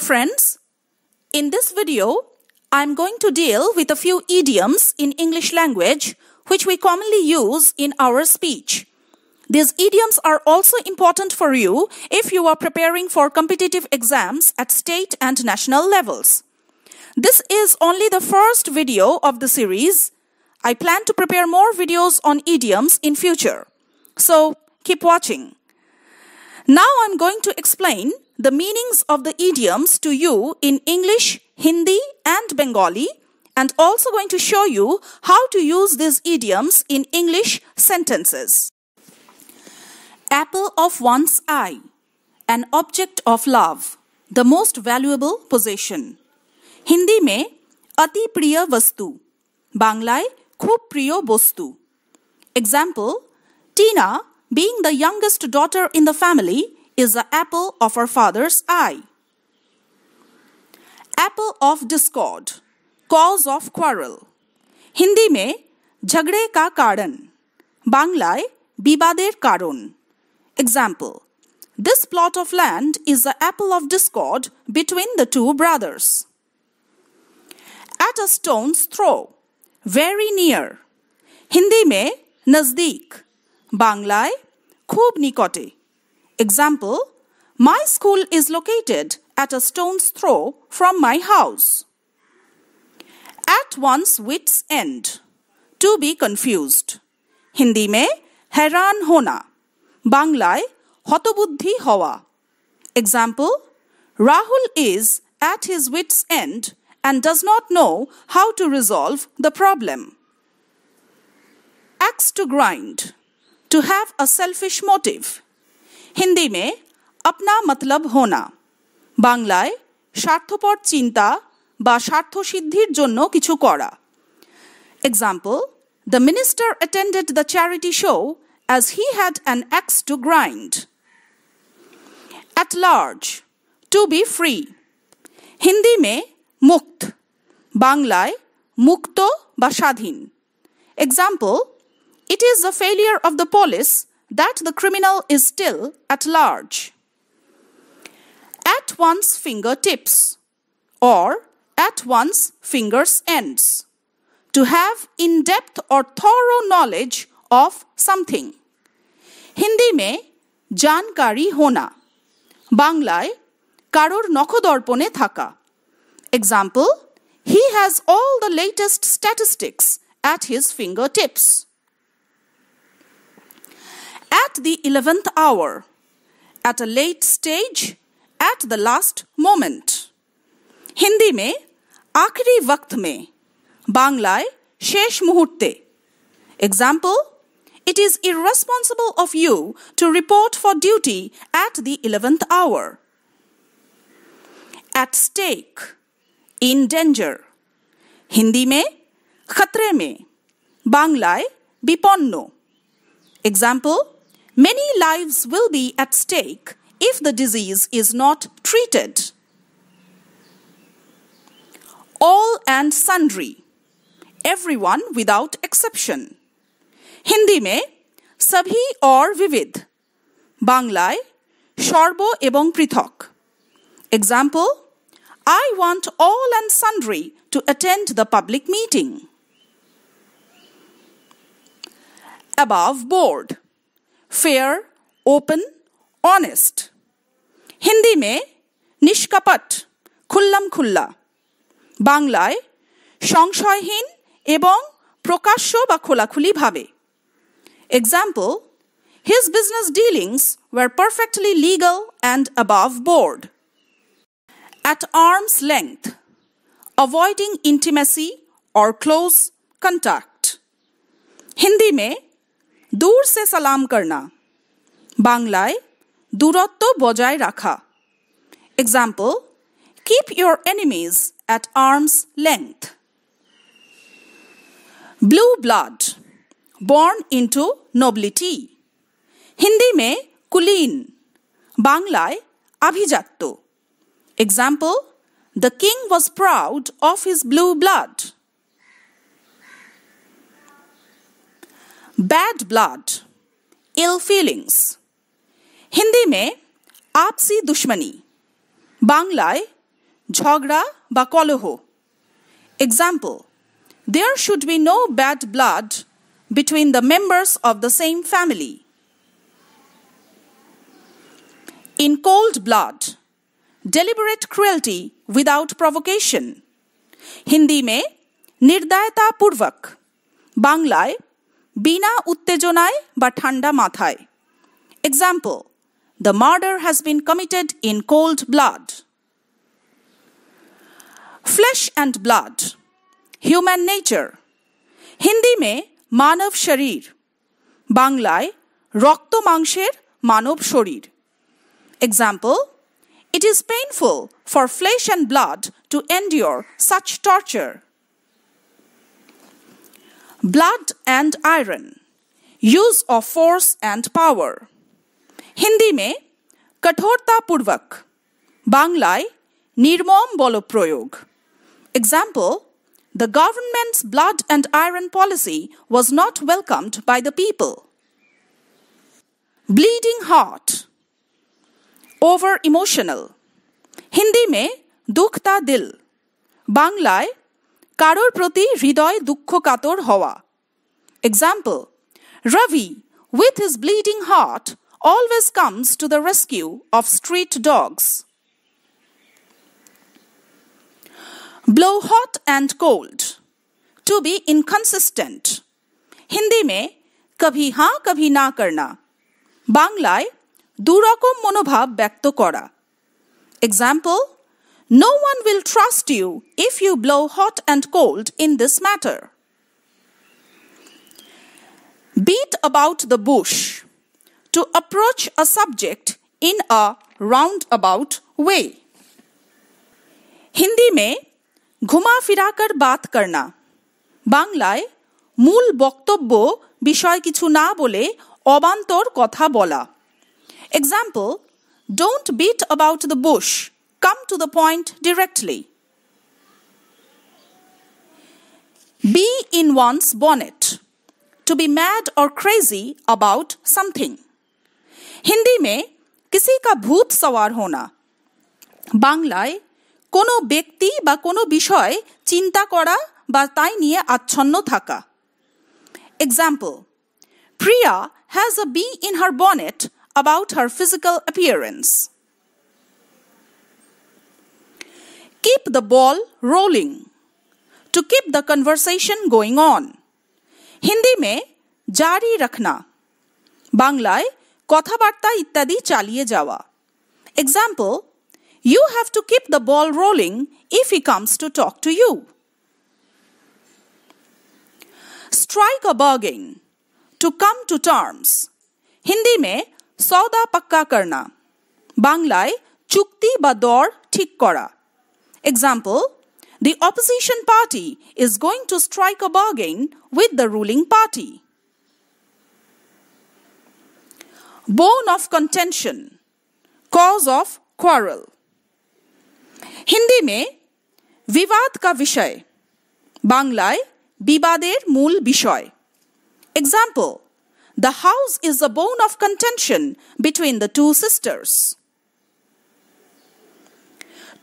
friends, in this video I'm going to deal with a few idioms in English language which we commonly use in our speech. These idioms are also important for you if you are preparing for competitive exams at state and national levels. This is only the first video of the series. I plan to prepare more videos on idioms in future. So keep watching. Now I'm going to explain the meanings of the idioms to you in English, Hindi, and Bengali, and also going to show you how to use these idioms in English sentences. Apple of one's eye, an object of love, the most valuable possession. Hindi में ati priya বস্তু Banglai খুব প্রিয় বস্তু Example: Tina, being the youngest daughter in the family is the apple of our father's eye. Apple of discord, cause of quarrel. Hindi me, jhagde ka karan. Banglai, bibader karun. Example, this plot of land is the apple of discord between the two brothers. At a stone's throw, very near. Hindi me, nazdik. Banglai, khub nikote. Example, my school is located at a stone's throw from my house. At one's wit's end. To be confused. Hindi me, heran hona. Banglai, hotobuddhi hawa. Example, Rahul is at his wit's end and does not know how to resolve the problem. Axe to grind. To have a selfish motive. Hindi में अपना मतलब হোনা বাংলায় স্বার্থপর চিন্তা বা স্বার্থসিদ্ধির জন্য কিছু করা example the minister attended the charity show as he had an axe to grind at large to be free Hindi মে মুক্ত বাংলায় মুক্ত বা স্বাধীন example it is the failure of the police that the criminal is still at large, at one's fingertips, or at one's fingers' ends, to have in depth or thorough knowledge of something. Hindi में जानकारी होना বাংলায় কারোর নখদর্পণে থাকা example Example: He has all the latest statistics at his fingertips at the 11th hour, at a late stage, at the last moment. Hindi me akri vakt me, Banglae shesh मुहूर्ते Example: It is irresponsible of you to report for duty at the 11th hour. At stake, in danger. Hindi me khatre me, Banglae biponno. Example. Many lives will be at stake if the disease is not treated. All and sundry. Everyone without exception. Hindi me, sabhi or vivid. Bangla sharbo ebong prithok. Example, I want all and sundry to attend the public meeting. Above board. Fair open honest Hindi में নিষ্কপট খুল্লাম খুল্লা বাংলায় সংশয়হীন এবং প্রকাশ্য বা খোলাখুলিভাবে example his business dealings were perfectly legal and above board at arm's length avoiding intimacy or close contact Hindi में দূর সে সালাম করনা বাংলায় দূরত্ব বজায় রাখা example keep your enemies at arm's length blue blood born into nobility. Hindi में कुलीन बांग्लाय अभिजात्य example the king was proud of his blue blood bad blood ill feelings Hindi में आपसी दुश्मनी, Bangla झगड़ा বা কলহ example there should be no bad blood between the members of the same family. In cold blood, deliberate cruelty without provocation. Hindi में निर्दयता पूर्वक Bangla বিনা উত্তেজনায় বা ঠান্ডা মাথায় example the murder has been committed in cold blood flesh and blood human nature Hindi মে মানব শরীর বাংলায় রক্ত মাংসের মানব শরীর example it is painful for flesh and blood to endure such torture blood and iron use of force and power Hindi में कठोरतापूर्वक বাংলায় নির্মম বলপ্রয়োগ Example: The government's blood and iron policy was not welcomed by the people. Bleeding heart. Over emotional. Hindi में दुखता दिल बांग्लाय কারোর প্রতি হৃদয় দুঃখ কাতর হওয়া example Rabi with his bleeding heart always comes to the rescue of street dogs blow hot and cold to be inconsistent Hindi মে কভি হাঁ কভি না করনা বাংলায় দুরকম মনোভাব ব্যক্ত করা এক্সাম্পল no one will trust you if you blow hot and cold in this matter. Beat about the bush. To approach a subject in a roundabout way. Hindi में घुमा फिराकर बात करना, বাংলায় মূল বক্তব্য বিষয় কিছু না বলে অবান্তর কথা বলা example don't beat about the bush come to the point directly. Be in one's bonnet. To be mad or crazy about something. Hindi me kisi ka bhoot sawar hona. Banglai kono bekti ba kono bishoy chinta kora ba tai niye achchanno thaka. Example. Priya has a bee in her bonnet about her physical appearance. keep the ball rolling, to keep the conversation going on. Hindi में জারি রাখনা বাংলায় কথাবার্তা ইত্যাদি চালিয়ে যাওয়া example you have to keep the ball rolling if he comes to talk to you strike a bargain to come to terms Hindi में सौदा पक्का करना বাংলায় চুক্তি বা দর ঠিক করা Example, the opposition party is going to strike a bargain with the ruling party. Bone of contention, cause of quarrel. Hindi mein vivad ka vishay, Bangla bibader mool vishay. Example, the house is a bone of contention between the two sisters.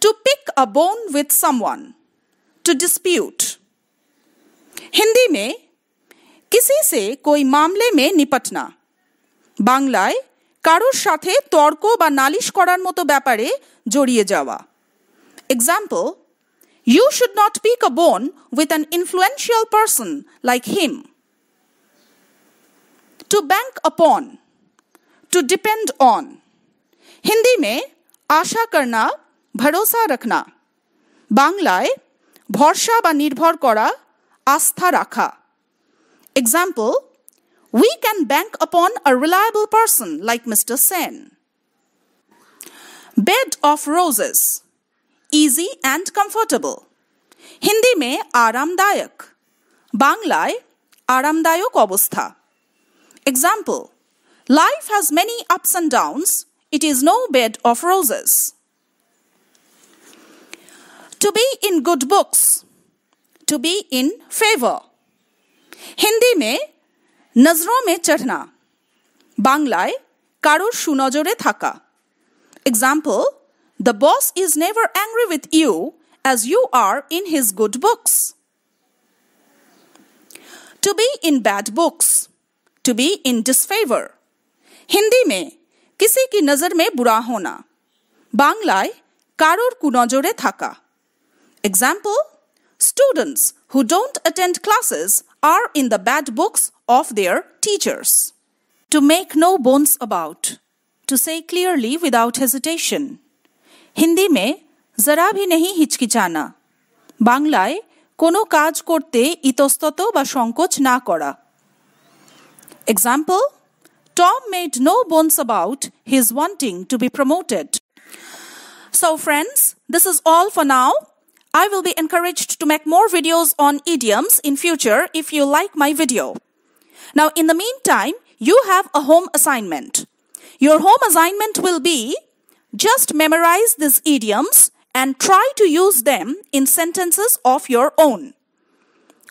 to pick a bone with someone to dispute Hindi में কিসি সে কোই মামলে মে নিপটনা বাংলায় কারোর সাথে তর্ক বা নালিশ করার মতো ব্যাপারে জড়িয়ে যাওয়া example you should not pick a bone with an influential person like him to bank upon to depend on Hindi में आशा करना ভরসা রাখনা বাংলায় ভরসা বা নির্ভর করা আস্থা রাখা example we can bank upon a reliable person like mister Sen bed of roses easy and comfortable Hindi में आरामदायक बांग्लाय आरामदायक अवस्था example life has many ups and downs it is no bed of roses to be in good books, to be in favor. Hindi में नजरों में चढ़ना বাংলায় কারোর সুনজরে থাকা example the boss is never angry with you as you are in his good books to be in bad books to be in disfavour Hindi में किसी की नज़र में बुरा होना বাংলায় কারোর কুনজরে থাকা Example Students who don't attend classes are in the bad books of their teachers. To make no bones about. To say clearly without hesitation. Hindi me zara bhi nahi hichkichana. Banglai kono kaj korte itostoto ba shonkoch na kora. Example Tom made no bones about his wanting to be promoted. So, friends, this is all for now. I will be encouraged to make more videos on idioms in future if you like my video. Now in the meantime, you have a home assignment. Your home assignment will be just memorize these idioms and try to use them in sentences of your own.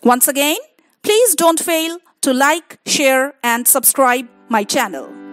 Once again, please don't fail to like, share and subscribe my channel.